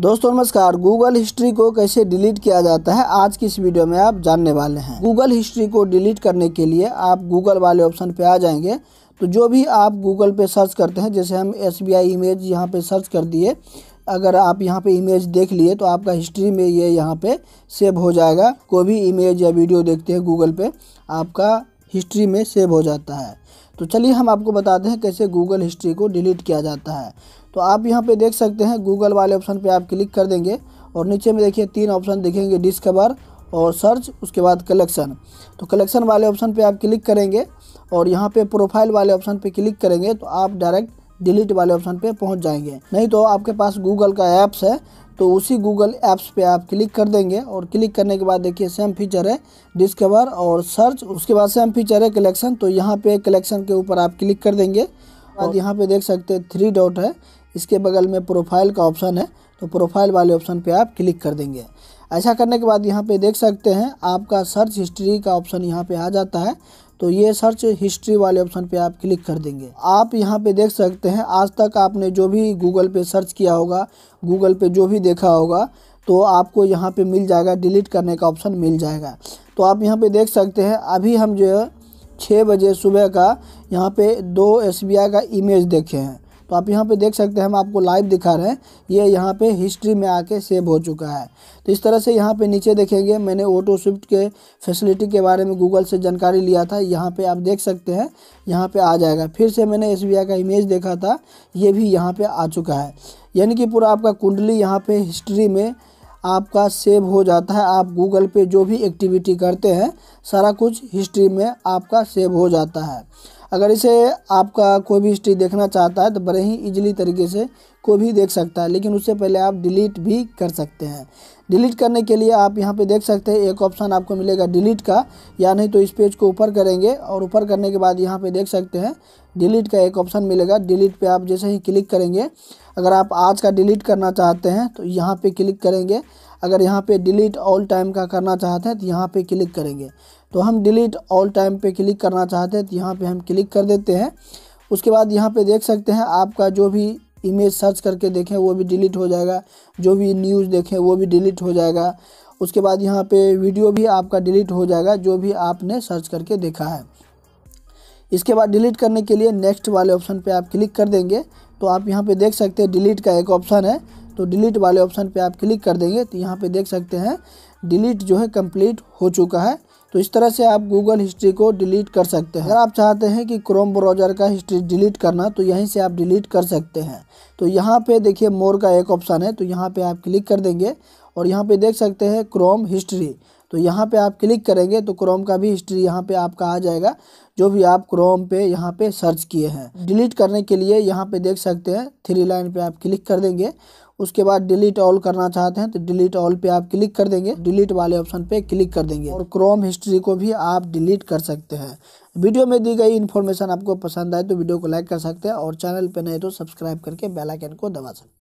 दोस्तों नमस्कार Google history को कैसे डिलीट किया जाता है आज की इस वीडियो में आप जानने वाले हैं गूगल हिस्ट्री को डिलीट करने के लिए आप गूगल वाले ऑप्शन पे आ जाएंगे तो जो भी आप गूगल पे सर्च करते हैं जैसे हम एस इमेज यहाँ पे सर्च कर दिए अगर आप यहाँ पे इमेज देख लिए तो आपका हिस्ट्री में ये यहाँ पर सेव हो जाएगा कोई भी इमेज या वीडियो देखते हैं गूगल पे आपका हिस्ट्री में सेव हो जाता है तो चलिए हम आपको बताते हैं कैसे गूगल हिस्ट्री को डिलीट किया जाता है तो आप यहाँ पे देख सकते हैं गूगल वाले ऑप्शन पे आप क्लिक कर देंगे और नीचे में देखिए तीन ऑप्शन दिखेंगे डिस्कवर और सर्च उसके बाद कलेक्शन तो कलेक्शन वाले ऑप्शन पे आप क्लिक करेंगे और यहाँ पे प्रोफाइल वाले ऑप्शन पे क्लिक करेंगे तो आप डायरेक्ट डिलीट वाले ऑप्शन पे पहुँच जाएंगे नहीं तो आपके पास गूगल का ऐप्स है तो उसी गूगल ऐप्स पे आप क्लिक कर देंगे और क्लिक करने के बाद देखिए सेम फीचर है डिस्कवर और सर्च उसके बाद सेम फीचर है कलेक्शन तो यहाँ पे कलेक्शन के ऊपर आप क्लिक कर देंगे और यहाँ पे देख सकते हैं थ्री डॉट है इसके बगल में प्रोफाइल का ऑप्शन है तो प्रोफाइल वाले ऑप्शन पे आप क्लिक कर देंगे ऐसा करने के बाद यहाँ पे देख सकते हैं आपका सर्च हिस्ट्री का ऑप्शन यहाँ पे आ जाता है तो ये सर्च हिस्ट्री वाले ऑप्शन पे आप क्लिक कर देंगे आप यहाँ पे देख सकते हैं आज तक आपने जो भी गूगल पे सर्च किया होगा गूगल पे जो भी देखा होगा तो आपको यहाँ पे मिल जाएगा डिलीट करने का ऑप्शन मिल जाएगा तो आप यहाँ पे देख सकते हैं अभी हम जो है छः बजे सुबह का यहाँ पे दो एस का इमेज देखे हैं तो आप यहाँ पे देख सकते हैं हम आपको लाइव दिखा रहे हैं ये यहाँ पे हिस्ट्री में आके सेव हो चुका है तो इस तरह से यहाँ पे नीचे देखेंगे मैंने ऑटो स्विफ्ट के फैसिलिटी के बारे में गूगल से जानकारी लिया था यहाँ पर आप देख सकते हैं यहाँ पर आ जाएगा फिर से मैंने एस का इमेज देखा था ये भी यहाँ पर आ चुका है यानी कि पूरा आपका कुंडली यहाँ पर हिस्ट्री में आपका सेव हो जाता है आप गूगल पे जो भी एक्टिविटी करते हैं सारा कुछ हिस्ट्री में आपका सेव हो जाता है अगर इसे आपका कोई भी हिस्ट्री देखना चाहता है तो बड़े ही इजीली तरीके से कोई भी देख सकता है लेकिन उससे पहले आप डिलीट भी कर सकते हैं डिलीट करने के लिए आप यहाँ पे देख सकते हैं एक ऑप्शन आपको मिलेगा डिलीट का या नहीं तो इस पेज को ऊपर करेंगे और ऊपर करने के बाद यहाँ पे देख सकते हैं डिलीट का एक ऑप्शन मिलेगा डिलीट पे आप जैसे ही क्लिक करेंगे अगर आप आज का डिलीट करना चाहते हैं तो यहाँ पे क्लिक करेंगे अगर यहाँ पे डिलीट ऑल टाइम का करना चाहते हैं तो यहाँ पे क्लिक करेंगे तो हम डिलीट ऑल टाइम पे क्लिक करना चाहते हैं तो यहाँ पे हम क्लिक कर देते हैं उसके बाद यहाँ पे देख सकते हैं आपका जो भी इमेज सर्च करके देखें वो भी डिलीट हो जाएगा जो भी न्यूज़ देखें वो भी डिलीट हो जाएगा उसके बाद यहाँ पे वीडियो भी आपका डिलीट हो जाएगा जो भी आपने सर्च करके देखा है इसके बाद डिलीट करने के लिए नेक्स्ट वाले ऑप्शन पर आप क्लिक कर देंगे तो आप यहाँ पर देख सकते हैं डिलीट का एक ऑप्शन है तो डिलीट वाले ऑप्शन पे आप क्लिक कर देंगे तो यहाँ पे देख सकते हैं डिलीट जो है कंप्लीट हो चुका है तो इस तरह से आप गूगल हिस्ट्री को डिलीट कर सकते हैं अगर आप चाहते हैं कि क्रोम ब्राउजर का हिस्ट्री डिलीट करना तो यहीं से आप डिलीट कर सकते हैं तो यहाँ पे देखिए मोर का एक ऑप्शन है तो यहाँ पे आप क्लिक कर देंगे और यहाँ पे देख सकते हैं क्रोम हिस्ट्री तो यहाँ पे आप क्लिक करेंगे तो क्रोम का भी हिस्ट्री यहाँ पे आपका आ जाएगा जो भी आप क्रोम पे यहाँ पे सर्च किए हैं डिलीट करने के लिए यहाँ पे देख सकते हैं थ्री लाइन पे आप क्लिक कर देंगे उसके बाद डिलीट ऑल करना चाहते हैं तो डिलीट ऑल पे आप क्लिक कर देंगे डिलीट वाले ऑप्शन पे क्लिक कर देंगे और क्रोम हिस्ट्री को भी आप डिलीट कर सकते हैं वीडियो में दी गई इन्फॉर्मेशन आपको पसंद आए तो वीडियो को लाइक कर सकते हैं और चैनल पर नए तो सब्सक्राइब करके बेलाइकन को दबा सकते